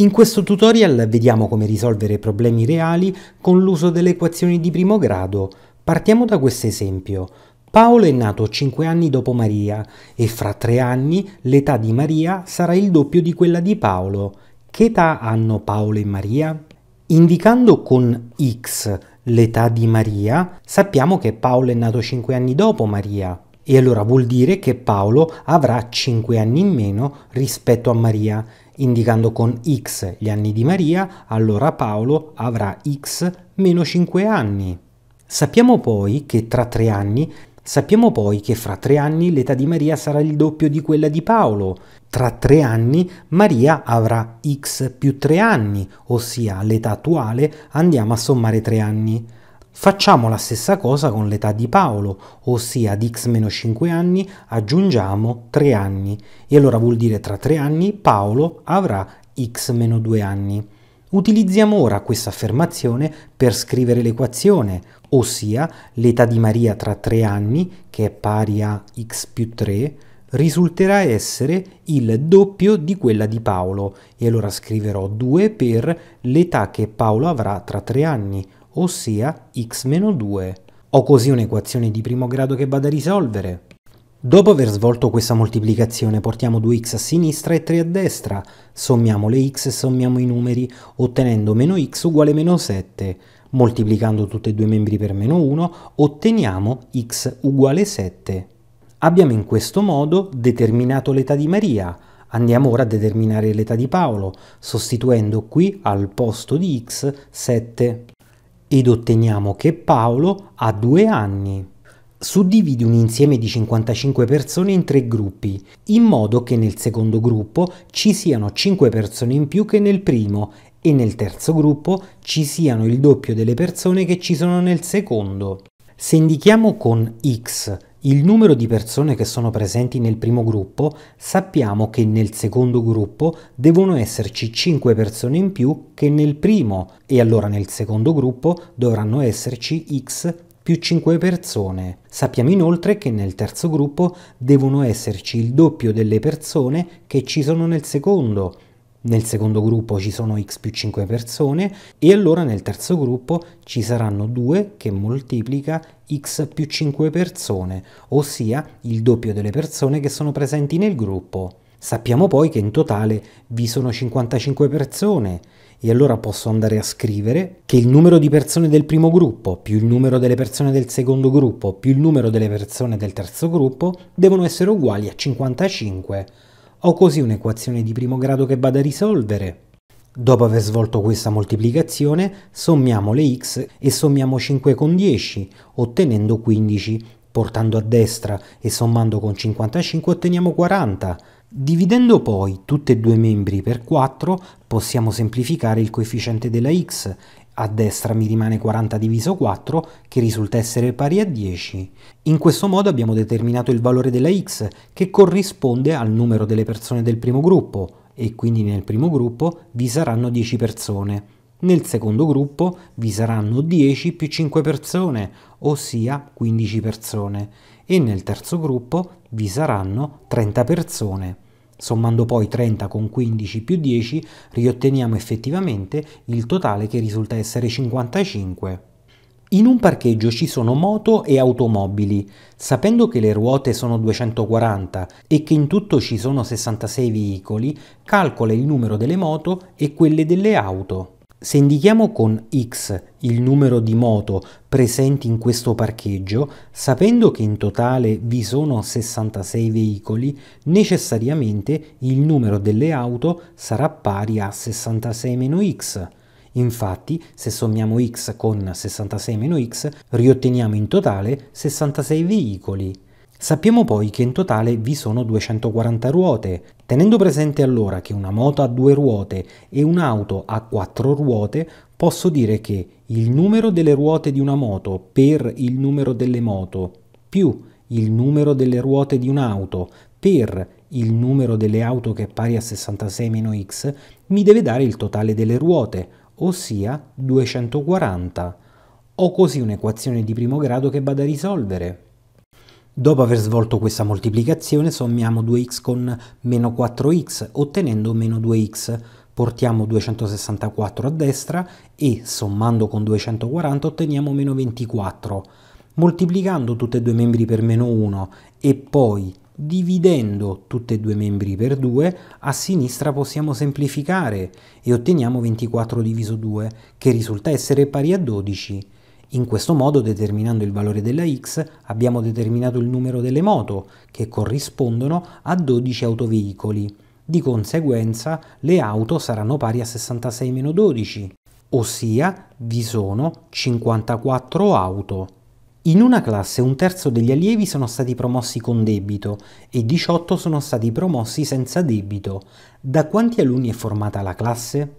In questo tutorial vediamo come risolvere problemi reali con l'uso delle equazioni di primo grado. Partiamo da questo esempio. Paolo è nato 5 anni dopo Maria e fra 3 anni l'età di Maria sarà il doppio di quella di Paolo. Che età hanno Paolo e Maria? Indicando con x l'età di Maria, sappiamo che Paolo è nato 5 anni dopo Maria. E allora vuol dire che Paolo avrà 5 anni in meno rispetto a Maria indicando con x gli anni di Maria, allora Paolo avrà x meno 5 anni. Sappiamo poi che tra tre anni Sappiamo poi che fra tre anni l'età di Maria sarà il doppio di quella di Paolo. Tra tre anni Maria avrà x più 3 anni, ossia all'età attuale andiamo a sommare tre anni. Facciamo la stessa cosa con l'età di Paolo, ossia ad x-5 anni aggiungiamo 3 anni e allora vuol dire tra 3 anni Paolo avrà x-2 anni. Utilizziamo ora questa affermazione per scrivere l'equazione, ossia l'età di Maria tra 3 anni, che è pari a x più 3, risulterà essere il doppio di quella di Paolo e allora scriverò 2 per l'età che Paolo avrà tra 3 anni, ossia x-2. Ho così un'equazione di primo grado che vado a risolvere. Dopo aver svolto questa moltiplicazione portiamo 2x a sinistra e 3 a destra, sommiamo le x e sommiamo i numeri, ottenendo meno x uguale meno 7. Moltiplicando tutti e due i membri per meno 1 otteniamo x uguale 7. Abbiamo in questo modo determinato l'età di Maria. Andiamo ora a determinare l'età di Paolo, sostituendo qui al posto di x 7 ed otteniamo che Paolo ha due anni. Suddividi un insieme di 55 persone in tre gruppi, in modo che nel secondo gruppo ci siano 5 persone in più che nel primo e nel terzo gruppo ci siano il doppio delle persone che ci sono nel secondo. Se indichiamo con x il numero di persone che sono presenti nel primo gruppo, sappiamo che nel secondo gruppo devono esserci 5 persone in più che nel primo e allora nel secondo gruppo dovranno esserci x più 5 persone. Sappiamo inoltre che nel terzo gruppo devono esserci il doppio delle persone che ci sono nel secondo nel secondo gruppo ci sono x più 5 persone e allora nel terzo gruppo ci saranno 2 che moltiplica x più 5 persone, ossia il doppio delle persone che sono presenti nel gruppo. Sappiamo poi che in totale vi sono 55 persone e allora posso andare a scrivere che il numero di persone del primo gruppo più il numero delle persone del secondo gruppo più il numero delle persone del terzo gruppo devono essere uguali a 55. Ho così un'equazione di primo grado che vado a risolvere. Dopo aver svolto questa moltiplicazione, sommiamo le x e sommiamo 5 con 10, ottenendo 15. Portando a destra e sommando con 55 otteniamo 40. Dividendo poi tutti e due i membri per 4 possiamo semplificare il coefficiente della x a destra mi rimane 40 diviso 4 che risulta essere pari a 10. In questo modo abbiamo determinato il valore della x che corrisponde al numero delle persone del primo gruppo e quindi nel primo gruppo vi saranno 10 persone. Nel secondo gruppo vi saranno 10 più 5 persone, ossia 15 persone, e nel terzo gruppo vi saranno 30 persone. Sommando poi 30 con 15 più 10 riotteniamo effettivamente il totale che risulta essere 55. In un parcheggio ci sono moto e automobili. Sapendo che le ruote sono 240 e che in tutto ci sono 66 veicoli, calcola il numero delle moto e quelle delle auto. Se indichiamo con x il numero di moto presenti in questo parcheggio, sapendo che in totale vi sono 66 veicoli, necessariamente il numero delle auto sarà pari a 66-x. Infatti, se sommiamo x con 66-x, riotteniamo in totale 66 veicoli. Sappiamo poi che in totale vi sono 240 ruote. Tenendo presente allora che una moto ha due ruote e un'auto ha quattro ruote, posso dire che il numero delle ruote di una moto per il numero delle moto più il numero delle ruote di un'auto per il numero delle auto che è pari a 66-x mi deve dare il totale delle ruote, ossia 240. Ho così un'equazione di primo grado che vado a risolvere. Dopo aver svolto questa moltiplicazione sommiamo 2x con meno 4x ottenendo meno 2x. Portiamo 264 a destra e sommando con 240 otteniamo meno 24. Moltiplicando tutti e due i membri per meno 1 e poi dividendo tutti e due i membri per 2, a sinistra possiamo semplificare e otteniamo 24 diviso 2, che risulta essere pari a 12. In questo modo, determinando il valore della X, abbiamo determinato il numero delle moto, che corrispondono a 12 autoveicoli. Di conseguenza, le auto saranno pari a 66-12, ossia vi sono 54 auto. In una classe un terzo degli allievi sono stati promossi con debito e 18 sono stati promossi senza debito. Da quanti alunni è formata la classe?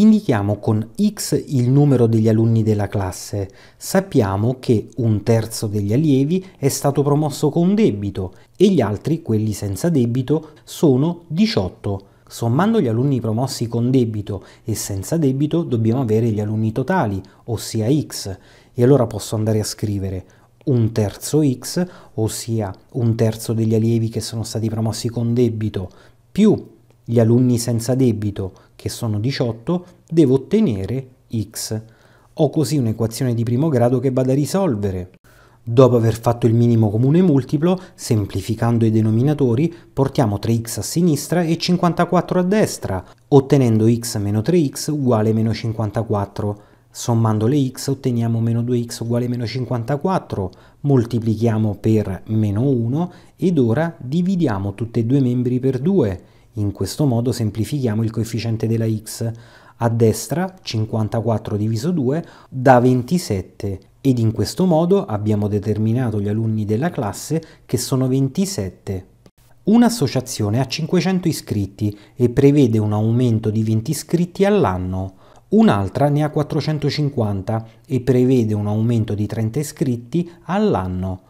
Indichiamo con x il numero degli alunni della classe. Sappiamo che un terzo degli allievi è stato promosso con debito e gli altri, quelli senza debito, sono 18. Sommando gli alunni promossi con debito e senza debito dobbiamo avere gli alunni totali, ossia x, e allora posso andare a scrivere un terzo x, ossia un terzo degli allievi che sono stati promossi con debito, più gli alunni senza debito, che sono 18, devo ottenere x. Ho così un'equazione di primo grado che vado a risolvere. Dopo aver fatto il minimo comune multiplo, semplificando i denominatori, portiamo 3x a sinistra e 54 a destra, ottenendo x meno 3x uguale meno 54. Sommando le x otteniamo meno 2x uguale meno 54, moltiplichiamo per meno 1 ed ora dividiamo tutti e due i membri per 2. In questo modo semplifichiamo il coefficiente della x. A destra 54 diviso 2 da 27 ed in questo modo abbiamo determinato gli alunni della classe che sono 27. Un'associazione ha 500 iscritti e prevede un aumento di 20 iscritti all'anno. Un'altra ne ha 450 e prevede un aumento di 30 iscritti all'anno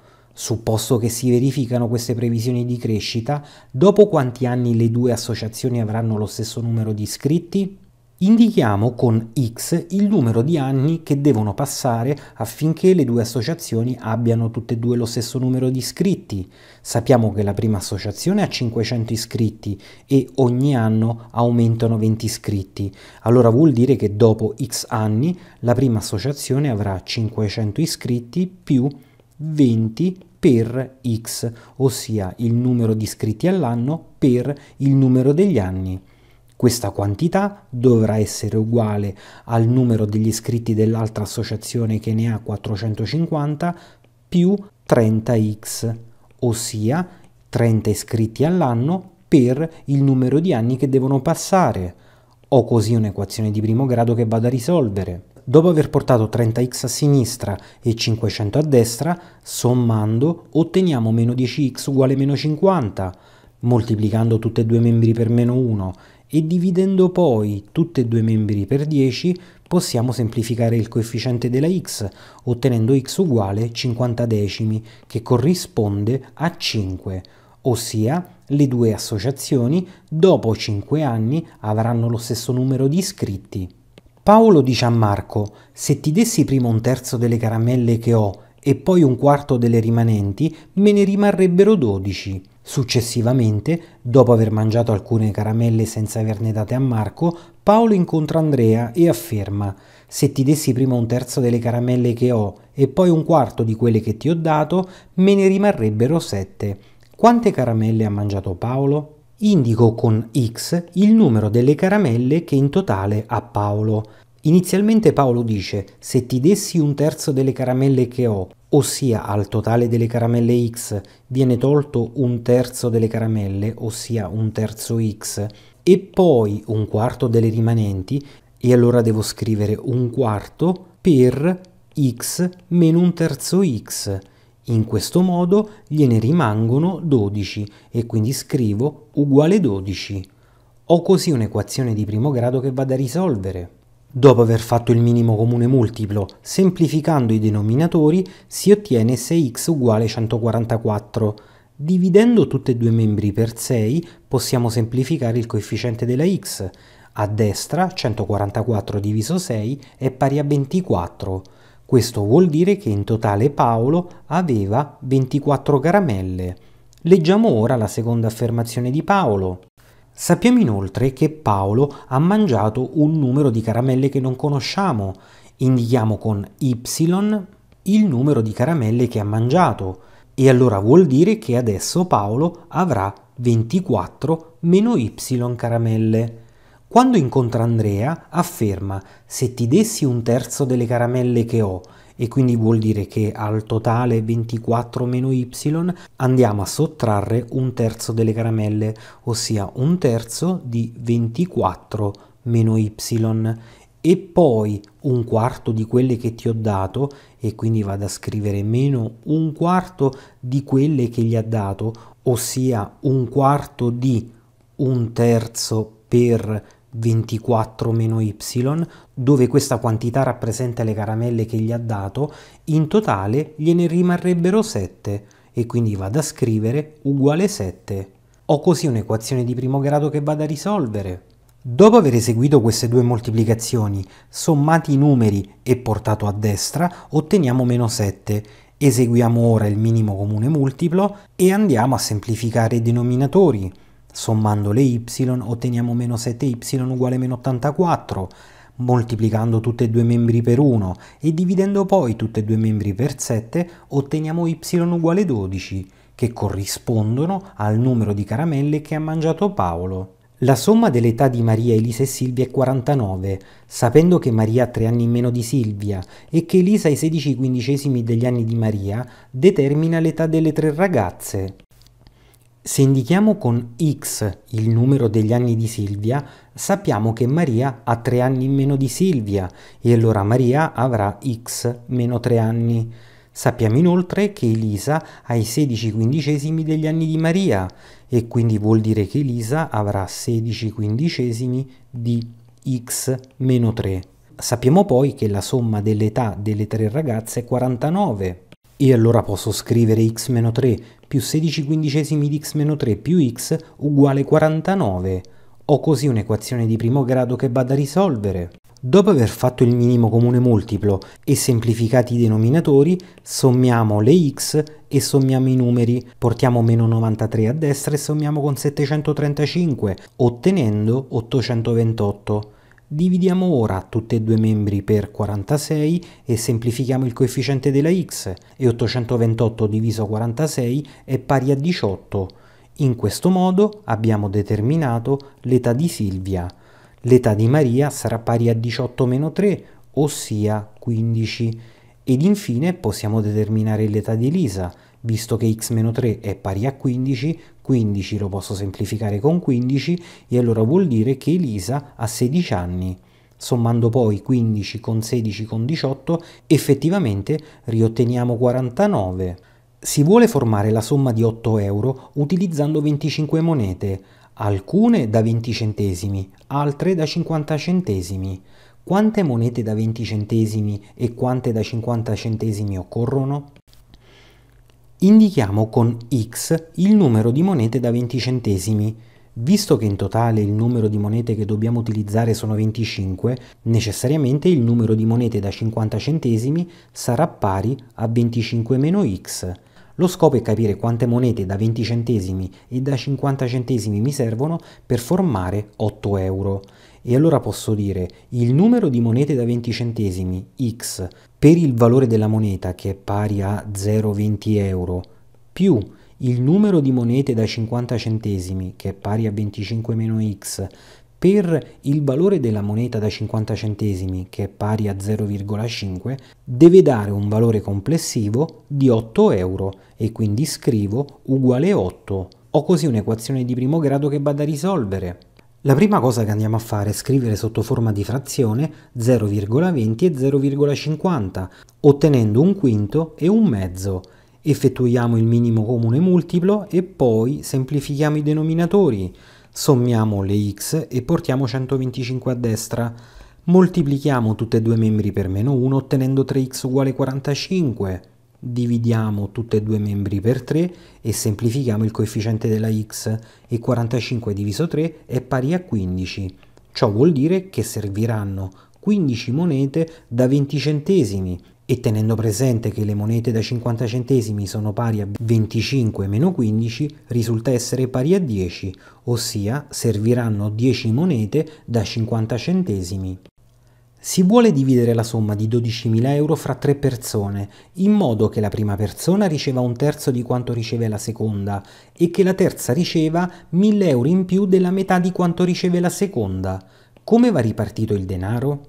supposto che si verificano queste previsioni di crescita, dopo quanti anni le due associazioni avranno lo stesso numero di iscritti? Indichiamo con x il numero di anni che devono passare affinché le due associazioni abbiano tutte e due lo stesso numero di iscritti. Sappiamo che la prima associazione ha 500 iscritti e ogni anno aumentano 20 iscritti. Allora vuol dire che dopo x anni la prima associazione avrà 500 iscritti più 20 iscritti per x, ossia il numero di iscritti all'anno per il numero degli anni. Questa quantità dovrà essere uguale al numero degli iscritti dell'altra associazione che ne ha 450 più 30x, ossia 30 iscritti all'anno per il numero di anni che devono passare ho così un'equazione di primo grado che vado a risolvere. Dopo aver portato 30x a sinistra e 500 a destra, sommando otteniamo meno 10x uguale meno 50, moltiplicando tutti e due i membri per meno 1 e dividendo poi tutti e due i membri per 10 possiamo semplificare il coefficiente della x ottenendo x uguale 50 decimi che corrisponde a 5 ossia le due associazioni dopo 5 anni avranno lo stesso numero di iscritti. Paolo dice a Marco, se ti dessi prima un terzo delle caramelle che ho e poi un quarto delle rimanenti, me ne rimarrebbero 12. Successivamente, dopo aver mangiato alcune caramelle senza averne date a Marco, Paolo incontra Andrea e afferma Se ti dessi prima un terzo delle caramelle che ho e poi un quarto di quelle che ti ho dato, me ne rimarrebbero sette. Quante caramelle ha mangiato Paolo? Indico con X il numero delle caramelle che in totale ha Paolo. Inizialmente Paolo dice se ti dessi un terzo delle caramelle che ho, ossia al totale delle caramelle X viene tolto un terzo delle caramelle, ossia un terzo X, e poi un quarto delle rimanenti, e allora devo scrivere un quarto per X meno un terzo X in questo modo gliene rimangono 12 e quindi scrivo uguale 12. Ho così un'equazione di primo grado che vado a risolvere. Dopo aver fatto il minimo comune multiplo, semplificando i denominatori, si ottiene 6x uguale 144. Dividendo tutti e due i membri per 6, possiamo semplificare il coefficiente della x. A destra 144 diviso 6 è pari a 24. Questo vuol dire che in totale Paolo aveva 24 caramelle. Leggiamo ora la seconda affermazione di Paolo. Sappiamo inoltre che Paolo ha mangiato un numero di caramelle che non conosciamo. Indichiamo con Y il numero di caramelle che ha mangiato. E allora vuol dire che adesso Paolo avrà 24 meno Y caramelle. Quando incontra Andrea, afferma se ti dessi un terzo delle caramelle che ho, e quindi vuol dire che al totale 24 meno y andiamo a sottrarre un terzo delle caramelle, ossia un terzo di 24 meno y e poi un quarto di quelle che ti ho dato e quindi vado a scrivere meno un quarto di quelle che gli ha dato, ossia un quarto di un terzo per 24-y, dove questa quantità rappresenta le caramelle che gli ha dato, in totale gliene rimarrebbero 7 e quindi vado a scrivere uguale 7. Ho così un'equazione di primo grado che vado a risolvere. Dopo aver eseguito queste due moltiplicazioni, sommati i numeri e portato a destra, otteniamo meno 7. Eseguiamo ora il minimo comune multiplo e andiamo a semplificare i denominatori. Sommando le y otteniamo meno 7y uguale meno 84, moltiplicando tutti e due i membri per 1 e dividendo poi tutti e due i membri per 7 otteniamo y uguale 12, che corrispondono al numero di caramelle che ha mangiato Paolo. La somma dell'età di Maria, Elisa e Silvia è 49, sapendo che Maria ha 3 anni in meno di Silvia e che Elisa ha i 16 quindicesimi degli anni di Maria, determina l'età delle tre ragazze. Se indichiamo con x il numero degli anni di Silvia, sappiamo che Maria ha tre anni in meno di Silvia e allora Maria avrà x meno 3 anni. Sappiamo inoltre che Elisa ha i 16 quindicesimi degli anni di Maria e quindi vuol dire che Elisa avrà 16 quindicesimi di x meno 3. Sappiamo poi che la somma dell'età delle tre ragazze è 49 e allora posso scrivere x-3 più 16 quindicesimi di x-3 più x uguale 49. Ho così un'equazione di primo grado che vada a risolvere. Dopo aver fatto il minimo comune multiplo e semplificati i denominatori, sommiamo le x e sommiamo i numeri. Portiamo meno 93 a destra e sommiamo con 735, ottenendo 828. Dividiamo ora tutti e due i membri per 46 e semplifichiamo il coefficiente della x e 828 diviso 46 è pari a 18. In questo modo abbiamo determinato l'età di Silvia. L'età di Maria sarà pari a 18-3, ossia 15. Ed infine possiamo determinare l'età di Elisa, visto che x-3 è pari a 15, 15 lo posso semplificare con 15 e allora vuol dire che Elisa ha 16 anni. Sommando poi 15 con 16 con 18 effettivamente riotteniamo 49. Si vuole formare la somma di 8 euro utilizzando 25 monete, alcune da 20 centesimi, altre da 50 centesimi. Quante monete da 20 centesimi e quante da 50 centesimi occorrono? Indichiamo con x il numero di monete da 20 centesimi. Visto che in totale il numero di monete che dobbiamo utilizzare sono 25, necessariamente il numero di monete da 50 centesimi sarà pari a 25 meno x. Lo scopo è capire quante monete da 20 centesimi e da 50 centesimi mi servono per formare 8 euro. E allora posso dire il numero di monete da 20 centesimi x per il valore della moneta che è pari a 0,20 euro più il numero di monete da 50 centesimi che è pari a 25-x per il valore della moneta da 50 centesimi che è pari a 0,5 deve dare un valore complessivo di 8 euro e quindi scrivo uguale 8 ho così un'equazione di primo grado che vado a risolvere la prima cosa che andiamo a fare è scrivere sotto forma di frazione 0,20 e 0,50, ottenendo un quinto e un mezzo. Effettuiamo il minimo comune multiplo e poi semplifichiamo i denominatori. Sommiamo le x e portiamo 125 a destra. Moltiplichiamo tutte e due i membri per meno 1 ottenendo 3x uguale 45 dividiamo tutte e due i membri per 3 e semplifichiamo il coefficiente della x e 45 diviso 3 è pari a 15. Ciò vuol dire che serviranno 15 monete da 20 centesimi e tenendo presente che le monete da 50 centesimi sono pari a 25 meno 15 risulta essere pari a 10, ossia serviranno 10 monete da 50 centesimi. Si vuole dividere la somma di 12.000 euro fra tre persone, in modo che la prima persona riceva un terzo di quanto riceve la seconda e che la terza riceva 1.000 euro in più della metà di quanto riceve la seconda. Come va ripartito il denaro?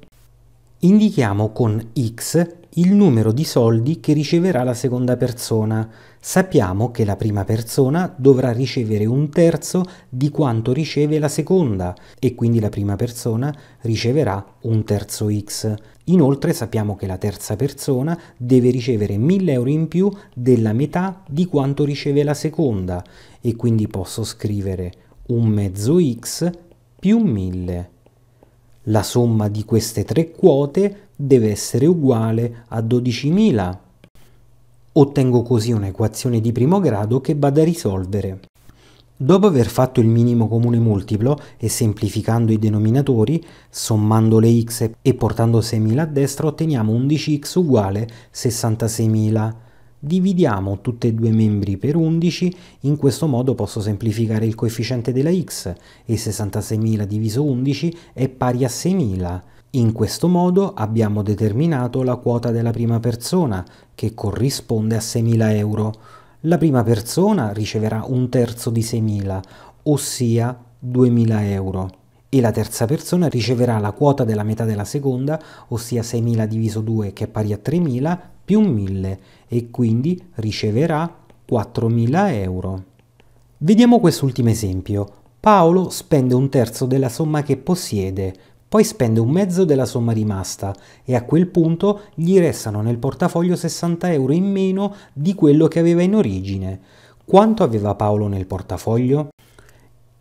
Indichiamo con X il numero di soldi che riceverà la seconda persona. Sappiamo che la prima persona dovrà ricevere un terzo di quanto riceve la seconda e quindi la prima persona riceverà un terzo x. Inoltre sappiamo che la terza persona deve ricevere 1000 euro in più della metà di quanto riceve la seconda e quindi posso scrivere un mezzo x più 1000. La somma di queste tre quote deve essere uguale a 12.000. Ottengo così un'equazione di primo grado che vado a risolvere. Dopo aver fatto il minimo comune multiplo e semplificando i denominatori, sommando le x e portando 6.000 a destra otteniamo 11x uguale 66.000. Dividiamo tutti e due i membri per 11, in questo modo posso semplificare il coefficiente della x e 66.000 diviso 11 è pari a 6.000. In questo modo abbiamo determinato la quota della prima persona, che corrisponde a 6.000 euro. La prima persona riceverà un terzo di 6.000, ossia 2.000 euro. E la terza persona riceverà la quota della metà della seconda, ossia 6.000 diviso 2 che è pari a 3.000 più 1.000 e quindi riceverà 4.000 euro. Vediamo quest'ultimo esempio. Paolo spende un terzo della somma che possiede, poi spende un mezzo della somma rimasta e a quel punto gli restano nel portafoglio 60 euro in meno di quello che aveva in origine. Quanto aveva Paolo nel portafoglio?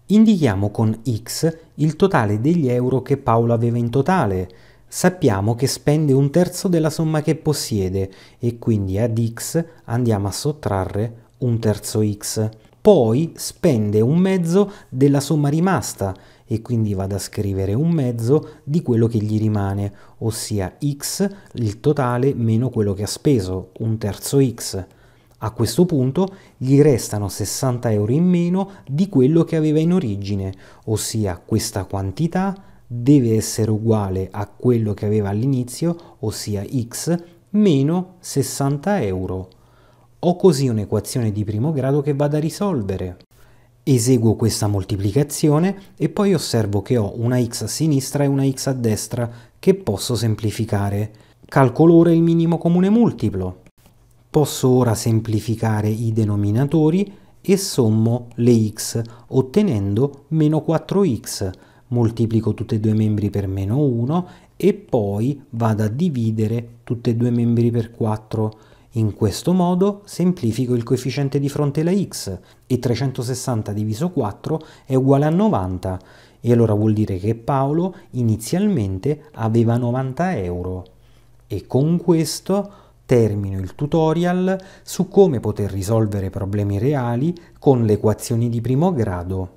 Indichiamo con X il totale degli euro che Paolo aveva in totale. Sappiamo che spende un terzo della somma che possiede e quindi ad X andiamo a sottrarre un terzo X. Poi spende un mezzo della somma rimasta e quindi vado a scrivere un mezzo di quello che gli rimane, ossia x il totale meno quello che ha speso, un terzo x. A questo punto gli restano 60 euro in meno di quello che aveva in origine, ossia questa quantità deve essere uguale a quello che aveva all'inizio, ossia x, meno 60 euro. Ho così un'equazione di primo grado che vado a risolvere. Eseguo questa moltiplicazione e poi osservo che ho una x a sinistra e una x a destra che posso semplificare. Calcolo ora il minimo comune multiplo. Posso ora semplificare i denominatori e sommo le x ottenendo meno 4x. Moltiplico tutti e due i membri per meno 1 e poi vado a dividere tutti e due i membri per 4 in questo modo semplifico il coefficiente di fronte alla x e 360 diviso 4 è uguale a 90 e allora vuol dire che Paolo inizialmente aveva 90 euro. E con questo termino il tutorial su come poter risolvere problemi reali con le equazioni di primo grado.